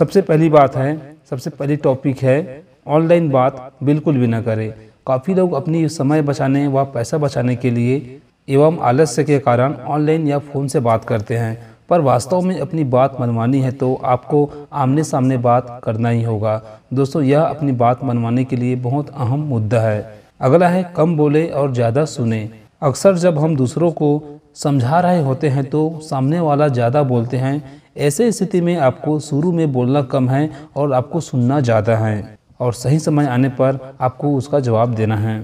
सबसे पहली बात है सबसे पहली टॉपिक है ऑनलाइन बात बिल्कुल भी ना करें काफ़ी लोग अपनी समय बचाने व पैसा बचाने के लिए एवं आलस्य के कारण ऑनलाइन या फ़ोन से बात करते हैं पर वास्तव में अपनी बात मनवानी है तो आपको आमने सामने बात करना ही होगा दोस्तों यह अपनी बात मनवाने के लिए बहुत अहम मुद्दा है अगला है कम बोले और ज़्यादा सुने अक्सर जब हम दूसरों को समझा रहे होते हैं तो सामने वाला ज़्यादा बोलते हैं ऐसे स्थिति में आपको शुरू में बोलना कम है और आपको सुनना ज़्यादा है और सही समय आने पर आपको उसका जवाब देना है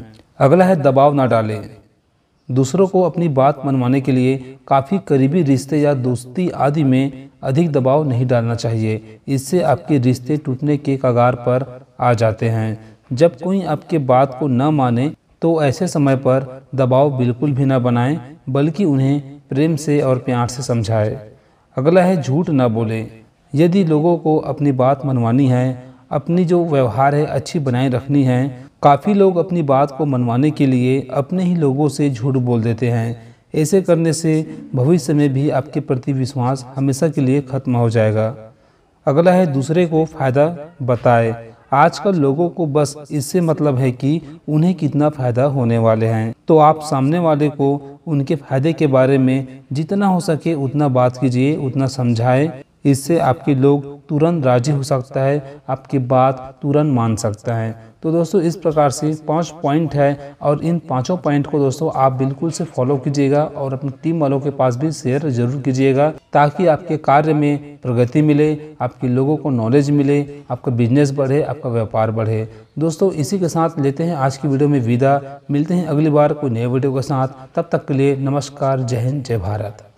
अगला है दबाव ना डालें दूसरों को अपनी बात मनवाने के लिए काफ़ी करीबी रिश्ते या दोस्ती आदि में अधिक दबाव नहीं डालना चाहिए इससे आपके रिश्ते टूटने के कगार पर आ जाते हैं जब कोई आपके बात को न माने तो ऐसे समय पर दबाव बिल्कुल भी न बनाएं बल्कि उन्हें प्रेम से और प्यार से समझाएं अगला है झूठ ना बोले यदि लोगों को अपनी बात मनवानी है अपनी जो व्यवहार है अच्छी बनाए रखनी है काफ़ी लोग अपनी बात को मनवाने के लिए अपने ही लोगों से झूठ बोल देते हैं ऐसे करने से भविष्य में भी आपके प्रति विश्वास हमेशा के लिए खत्म हो जाएगा अगला है दूसरे को फ़ायदा बताए आजकल लोगों को बस इससे मतलब है कि उन्हें कितना फ़ायदा होने वाले हैं तो आप सामने वाले को उनके फ़ायदे के बारे में जितना हो सके उतना बात कीजिए उतना समझाएं इससे आपके लोग तुरंत राजी हो सकता है आपकी बात तुरंत मान सकता है तो दोस्तों इस प्रकार से पांच पॉइंट है और इन पांचों पॉइंट को दोस्तों आप बिल्कुल से फॉलो कीजिएगा और अपनी टीम वालों के पास भी शेयर जरूर कीजिएगा ताकि आपके कार्य में प्रगति मिले आपके लोगों को नॉलेज मिले आपका बिजनेस बढ़े आपका व्यापार बढ़े दोस्तों इसी के साथ लेते हैं आज की वीडियो में विदा मिलते हैं अगली बार कोई नए वीडियो के साथ तब तक के लिए नमस्कार जय हिंद जय भारत